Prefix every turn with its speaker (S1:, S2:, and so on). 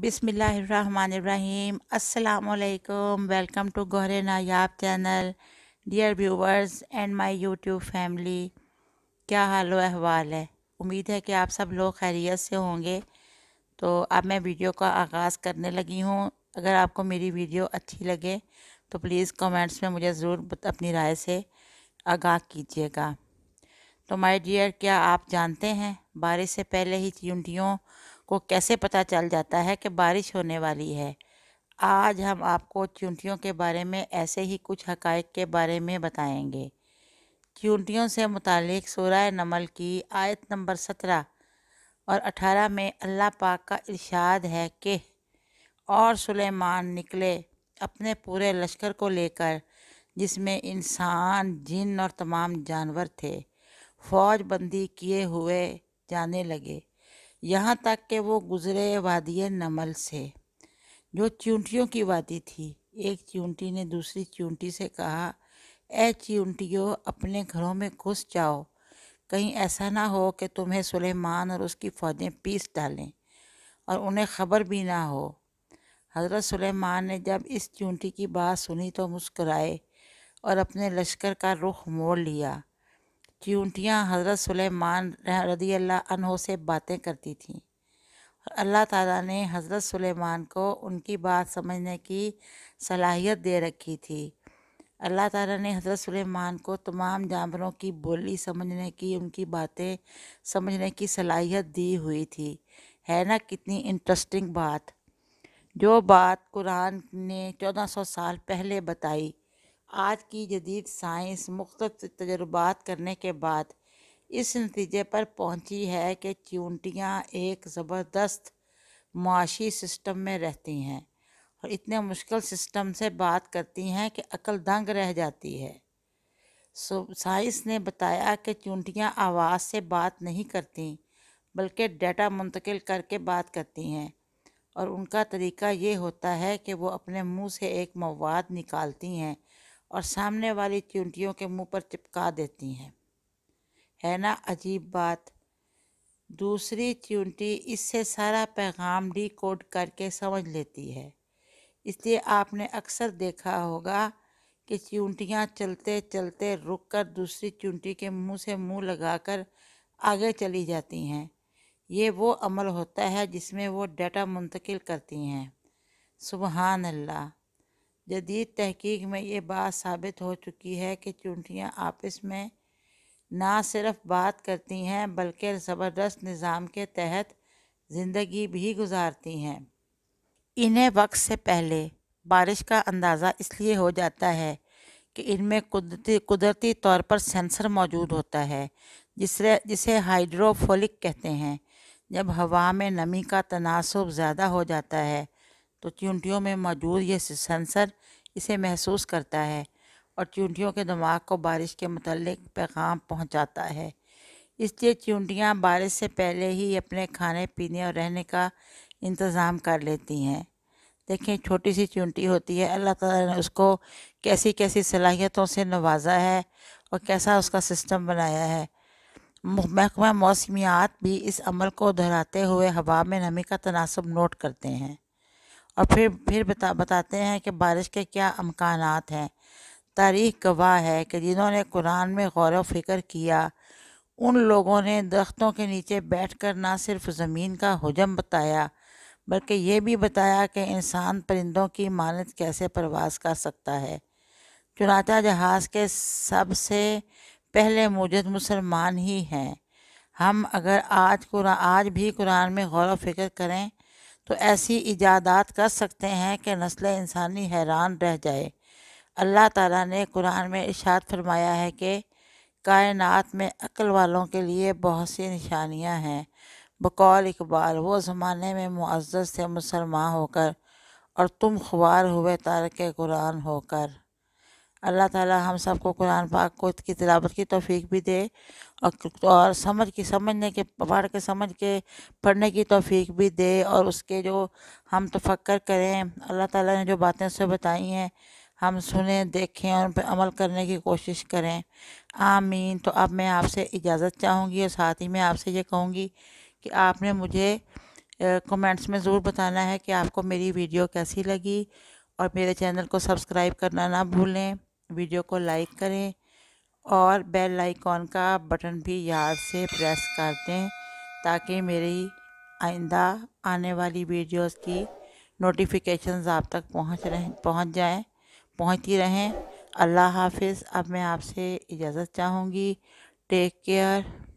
S1: बिसमीम् अल्लाम welcome to Gaur Nayab channel dear viewers and my YouTube family क्या हाल अहवाल है उम्मीद है कि आप सब लोग खैरियत से होंगे तो अब मैं वीडियो का आगाज़ करने लगी हूँ अगर आपको मेरी वीडियो अच्छी लगे तो प्लीज़ कमेंट्स में मुझे ज़रूर अपनी राय से आगाह कीजिएगा तो माई डियर क्या आप जानते हैं बारिश से पहले ही चूंटियों को कैसे पता चल जाता है कि बारिश होने वाली है आज हम आपको चूंटियों के बारे में ऐसे ही कुछ हकायक के बारे में बताएंगे चूंटियों से मुतक सूरह नमल की आयत नंबर सत्रह और अठारह में अल्लाह पाक का इरशाद है कि और सुलेमान निकले अपने पूरे लश्कर को लेकर जिसमें इंसान जिन और तमाम जानवर थे फौज बंदी किए हुए जाने लगे यहाँ तक कि वो गुज़रे वादिय नमल से जो चूंटियों की वादी थी एक चूंटी ने दूसरी चूंटी से कहा ए चूंटियों अपने घरों में घुस जाओ कहीं ऐसा ना हो कि तुम्हें सुलेमान और उसकी फ़ौजें पीस डालें और उन्हें ख़बर भी ना हो हज़रत सुलेमान ने जब इस चूंटी की बात सुनी तो मुस्कराए और अपने लश्कर का रुख मोड़ लिया चूंटियाँ हज़रत सुलेमान रदी अल्लाह से बातें करती थीं और अल्लाह ताला ने हज़रत सुलेमान को उनकी बात समझने की सलाहियत दे रखी थी अल्लाह ताला ने हज़रत सुलेमान को तमाम जानवरों की बोली समझने की उनकी बातें समझने की सलाहियत दी हुई थी है ना कितनी इंटरेस्टिंग बात जो बात कुरान ने चौदह सौ साल पहले बताई आज की जदीद साइंस मुख्त तजर्बात करने के बाद इस नतीजे पर पहुंची है कि चूंटियाँ एक ज़बरदस्त माशी सिस्टम में रहती हैं और इतने मुश्किल सिस्टम से बात करती हैं कि अकल दंग रह जाती है सो साइंस ने बताया कि चूंटियाँ आवाज़ से बात नहीं करती बल्कि डेटा मुंतकिल करके बात करती हैं और उनका तरीका ये होता है कि वो अपने मुंह से एक मवाद निकालती हैं और सामने वाली चूंटियों के मुंह पर चिपका देती हैं है ना अजीब बात दूसरी चूंटी इससे सारा पैगाम डी कोड करके समझ लेती है इसलिए आपने अक्सर देखा होगा कि चूंटियाँ चलते चलते रुककर दूसरी चूंटी के मुंह से मुंह लगाकर आगे चली जाती हैं ये वो अमल होता है जिसमें वो डाटा मुंतकिल करती हैं सुबहानल्ला अल्लाह जदीद तहकीक में ये बात साबित हो चुकी है कि चूंटियाँ आपस में ना सिर्फ बात करती हैं बल्कि ज़बरदस्त निज़ाम के तहत ज़िंदगी भी गुजारती हैं इन्हें वक्त से पहले बारिश का अंदाज़ा इसलिए हो जाता है कि इनमें कुदरती कुदरती तौर पर सेंसर मौजूद होता है जिसे जिसे हाइड्रोफोलिक कहते हैं जब हवा में नमी का तनासब ज़्यादा हो जाता है तो चूंटियों में मौजूद ये सेंसर इसे महसूस करता है और चूंटियों के दिमाग को बारिश के मतलब पैगाम पहुंचाता है इसलिए चूंटियाँ बारिश से पहले ही अपने खाने पीने और रहने का इंतज़ाम कर लेती हैं देखें छोटी सी चूंटी होती है अल्लाह ताला ने उसको कैसी कैसी सलाहियतों से नवाजा है और कैसा उसका सिस्टम बनाया है महकमा मौसमियात भी इस अमल को दोहराते हुए हवा में नमी का तनासब नोट करते हैं और फिर फिर बता बताते हैं कि बारिश के क्या अमकान हैं तारीख गवाह है कि जिन्होंने कुरान में गौर फिक्र किया उन लोगों ने दरख्तों के नीचे बैठकर ना सिर्फ ज़मीन का हजम बताया बल्कि ये भी बताया कि इंसान परिंदों की मानत कैसे परवास कर सकता है चुनाचा जहाज़ के सबसे पहले मौजूद मुसलमान ही हैं हम अगर आज कुरा आज भी कुरान में गौर व फिक्र करें तो ऐसी इजादात कर सकते हैं कि नस्ल इंसानी हैरान रह जाए अल्लाह ताला ने कुरान में इशाद फरमाया है कि कायनात में अक्ल वालों के लिए बहुत सी निशानियां हैं बकौल इकबाल वो ज़माने में मुआज़त से मुसलमान होकर और तुम ख्वार हुए तारक कुरान होकर अल्लाह ताला हम सबको कुरान पाक को की तिलावत की तौफीक भी दे और, और समझ की समझने के पढ़ के समझ के पढ़ने की तौफीक भी दे और उसके जो हम तो फ़क्कर करें अल्लाह ताला ने जो बातें उससे बताई हैं हम सुने देखें और उन पर अमल करने की कोशिश करें आमीन तो अब मैं आपसे इजाज़त चाहूँगी और साथ ही मैं आपसे ये कहूँगी कि आपने मुझे कमेंट्स में ज़रूर बताना है कि आपको मेरी वीडियो कैसी लगी और मेरे चैनल को सब्सक्राइब करना ना भूलें वीडियो को लाइक करें और बेल आइकॉन का बटन भी याद से प्रेस कर दें ताकि मेरी आइंदा आने वाली वीडियोस की नोटिफिकेशंस आप तक पहुंच रहे पहुंच जाएं पहुंचती रहें अल्लाह हाफिज़ अब मैं आपसे इजाज़त चाहूँगी टेक केयर